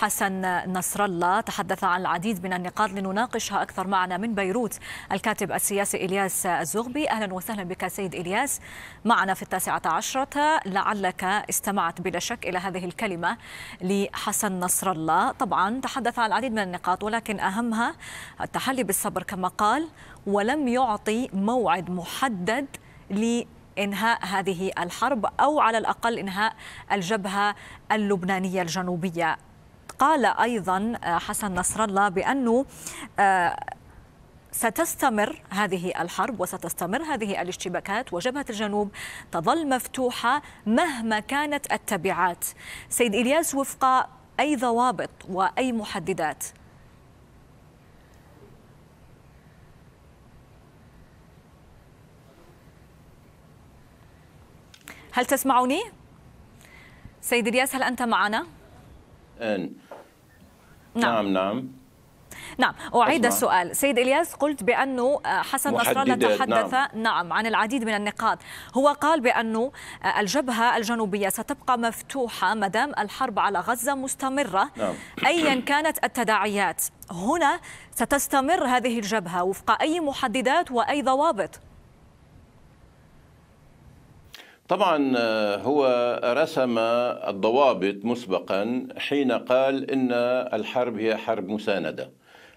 حسن نصر الله تحدث عن العديد من النقاط لنناقشها أكثر معنا من بيروت الكاتب السياسي إلياس الزغبي أهلا وسهلا بك سيد إلياس معنا في التاسعة عشرة لعلك استمعت بلا شك إلى هذه الكلمة لحسن نصر الله طبعا تحدث عن العديد من النقاط ولكن أهمها التحلي بالصبر كما قال ولم يعطي موعد محدد انهاء هذه الحرب او على الاقل انهاء الجبهه اللبنانيه الجنوبيه قال أيضا آه، حسن نصر الله بأنه آه، ستستمر هذه الحرب وستستمر هذه الاشتباكات وجبهة الجنوب تظل مفتوحة مهما كانت التبعات سيد إلياس وفق أي ضوابط وأي محددات هل تسمعني؟ سيد إلياس هل أنت معنا؟ أن. نعم نعم, نعم. نعم أعيد أسمع. السؤال سيد إلياس قلت بأنه آه، حسن نصر الله تحدث نعم. نعم عن العديد من النقاط هو قال بأنه آه، الجبهة الجنوبية ستبقى مفتوحة مدام الحرب على غزة مستمرة نعم. أيا كانت التداعيات هنا ستستمر هذه الجبهة وفق أي محددات وأي ضوابط طبعا آه، هو رسم الضوابط مسبقا حين قال ان الحرب هي حرب مسانده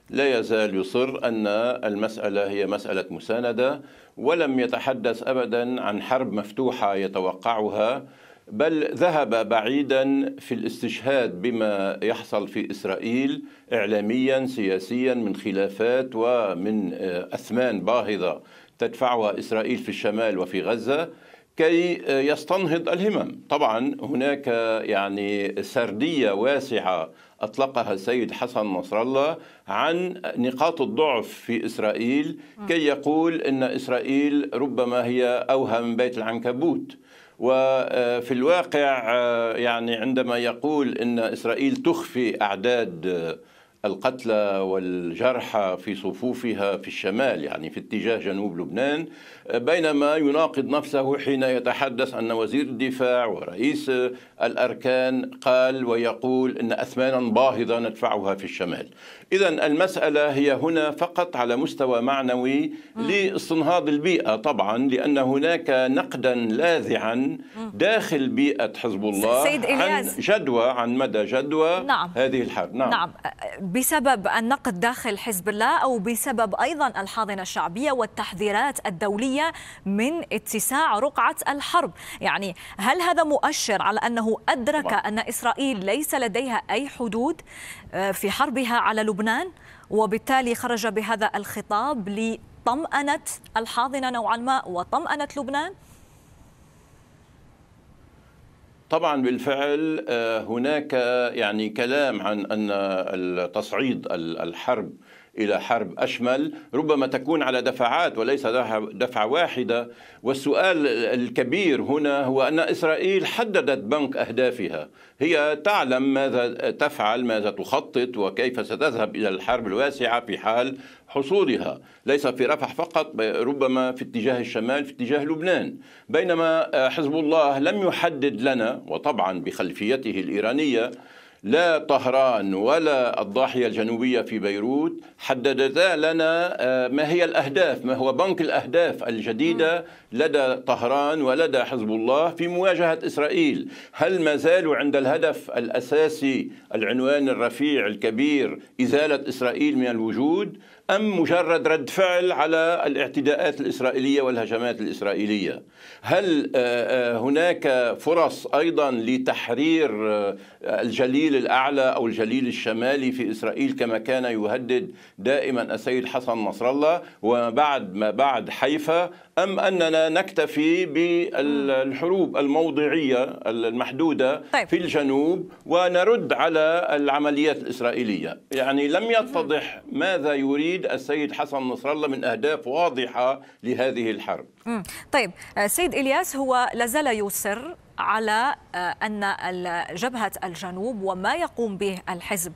لا يزال يصر ان المساله هي مساله مسانده ولم يتحدث ابدا عن حرب مفتوحه يتوقعها بل ذهب بعيدا في الاستشهاد بما يحصل في اسرائيل اعلاميا سياسيا من خلافات ومن آه، اثمان باهظه تدفعها اسرائيل في الشمال وفي غزه كي آه، يستنهض الهمم طبعا هناك يعني سردية واسعة أطلقها السيد حسن نصر الله عن نقاط الضعف في إسرائيل كي يقول أن إسرائيل ربما هي أوهم بيت العنكبوت وفي آه، الواقع آه، يعني عندما يقول أن إسرائيل تخفي أعداد القتلى والجرحى في صفوفها في الشمال يعني في اتجاه جنوب لبنان بينما يناقض نفسه حين يتحدث أن وزير الدفاع ورئيس الأركان قال ويقول أن أثمانا باهظة ندفعها في الشمال إذا المسألة هي هنا فقط على مستوى معنوي لاستنهاض البيئة طبعا لأن هناك نقدا لاذعا داخل بيئة حزب الله عن جدوى عن مدى جدوى نعم. هذه الحرب نعم, نعم. بسبب النقد داخل حزب الله او بسبب ايضا الحاضنه الشعبيه والتحذيرات الدوليه من اتساع رقعه الحرب، يعني هل هذا مؤشر على انه ادرك ان اسرائيل ليس لديها اي حدود آه، في حربها على لبنان وبالتالي خرج بهذا الخطاب لطمأنه الحاضنه نوعا ما وطمأنه لبنان؟ طبعا بالفعل آه، هناك يعني كلام عن ان تصعيد الحرب إلى حرب أشمل ربما تكون على دفعات وليس دفعة واحدة والسؤال الكبير هنا هو أن إسرائيل حددت بنك أهدافها هي تعلم ماذا تفعل ماذا تخطط وكيف ستذهب إلى الحرب الواسعة في حال حصولها ليس في رفح فقط ربما في اتجاه الشمال في اتجاه لبنان بينما آه، حزب الله لم يحدد لنا وطبعا بخلفيته الإيرانية لا طهران ولا الضاحية الجنوبية في بيروت حددتا لنا آه، ما هي الأهداف ما هو بنك الأهداف الجديدة لدى طهران ولدى حزب الله في مواجهة إسرائيل هل ما زالوا عند الهدف الأساسي العنوان الرفيع الكبير إزالة إسرائيل من الوجود أم مجرد رد فعل على الاعتداءات الإسرائيلية والهجمات الإسرائيلية هل آه، آه، هناك فرص أيضا لتحرير الجليل الجليل الأعلى أو الجليل الشمالي في إسرائيل كما كان يهدد دائما السيد حسن نصر الله وبعد ما بعد حيفا أم أننا نكتفي بالحروب الموضعية المحدودة طيب. في الجنوب ونرد على العمليات الإسرائيلية يعني لم يتضح ماذا يريد السيد حسن نصر الله من أهداف واضحة لهذه الحرب طيب آه، سيد إلياس هو لازال يصر على آه، أن جبهة الجنوب وما يقوم به الحزب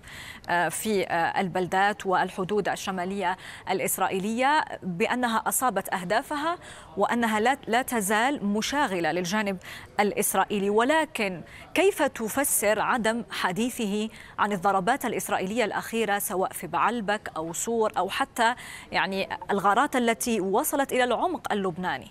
آه، في آه، البلدات والحدود الشمالية الإسرائيلية بأنها أصابت أهدافها وأنها لا تزال مشاغلة للجانب الإسرائيلي ولكن كيف تفسر عدم حديثه عن الضربات الإسرائيلية الأخيرة سواء في بعلبك أو سور أو حتى يعني الغارات التي وصلت إلى العمق اللبناني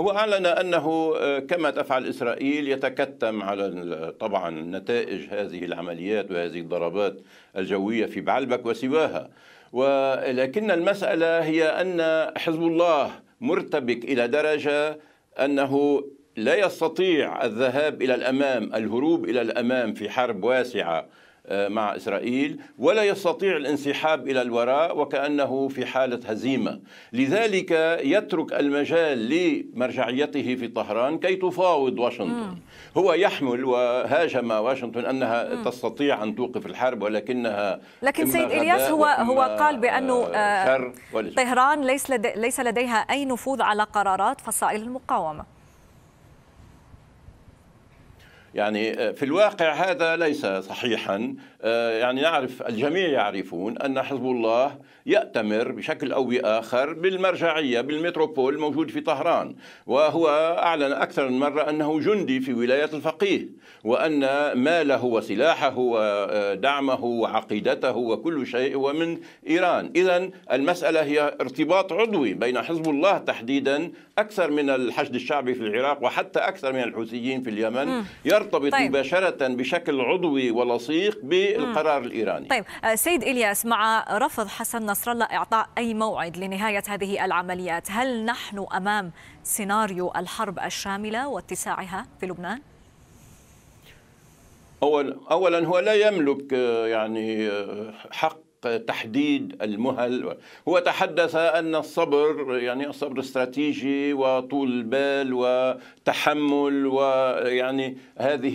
هو أعلن أنه آه، كما تفعل إسرائيل يتكتم على طبعا نتائج هذه العمليات وهذه الضربات الجوية في بعلبك وسواها ولكن المسألة هي أن حزب الله مرتبك إلى درجة أنه لا يستطيع الذهاب إلى الأمام الهروب إلى الأمام في حرب واسعة آه، مع إسرائيل ولا يستطيع الانسحاب إلى الوراء وكأنه في حالة هزيمة لذلك يترك المجال لمرجعيته في طهران كي تفاوض واشنطن هو يحمل وهاجم واشنطن أنها تستطيع أن توقف الحرب ولكنها لكن سيد إلياس هو هو قال بأنه آه، آه، طهران ليس لديها أي نفوذ على قرارات فصائل المقاومة يعني آه، في الواقع هذا ليس صحيحا آه، يعني نعرف الجميع يعرفون أن حزب الله يأتمر بشكل أو بآخر بالمرجعية بالمتروبول الموجود في طهران وهو أعلن أكثر من مرة أنه جندي في ولاية الفقيه وأن ماله وسلاحه ودعمه آه، وعقيدته وكل شيء هو من إيران إذا المسألة هي ارتباط عضوي بين حزب الله تحديدا أكثر من الحشد الشعبي في العراق وحتى أكثر من الحوثيين في اليمن يرتبط طيب. مباشرة بشكل عضوي ولصيق بالقرار الإيراني طيب آه، سيد إلياس مع رفض حسن نصر الله إعطاء أي موعد لنهاية هذه العمليات هل نحن أمام سيناريو الحرب الشاملة واتساعها في لبنان؟ أولا هو لا يملك آه، يعني آه، حق تحديد المهل هو تحدث أن الصبر يعني الصبر استراتيجي وطول البال وتحمل ويعني هذه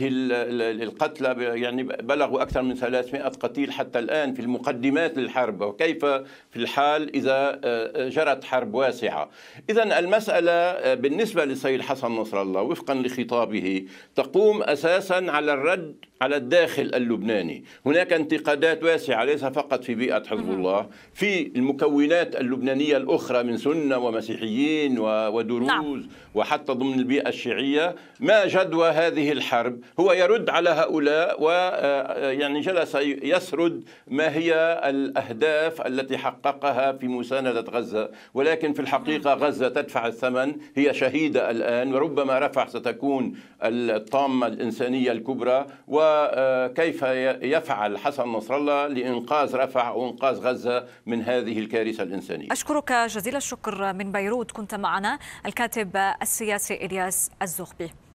القتلى يعني بلغوا أكثر من 300 قتيل حتى الآن في المقدمات للحرب وكيف في الحال إذا آه، جرت حرب واسعة إذا المسألة آه، بالنسبة للسيد حسن نصر الله وفقا لخطابه تقوم أساسا على الرد على الداخل اللبناني هناك انتقادات واسعة ليس فقط في بيئة حزب الله في المكونات اللبنانية الأخرى من سنة ومسيحيين ودروز نعم. وحتى ضمن البيئة الشيعية ما جدوى هذه الحرب هو يرد على هؤلاء ويعني آه، جلس يسرد ما هي الأهداف التي حققها في مساندة غزة ولكن في الحقيقة غزة تدفع الثمن هي شهيدة الآن وربما رفع ستكون الطامة الإنسانية الكبرى و وكيف يفعل حسن نصر الله لإنقاذ رفع وإنقاذ غزة من هذه الكارثة الإنسانية أشكرك جزيل الشكر من بيروت كنت معنا الكاتب السياسي إلياس الزغبي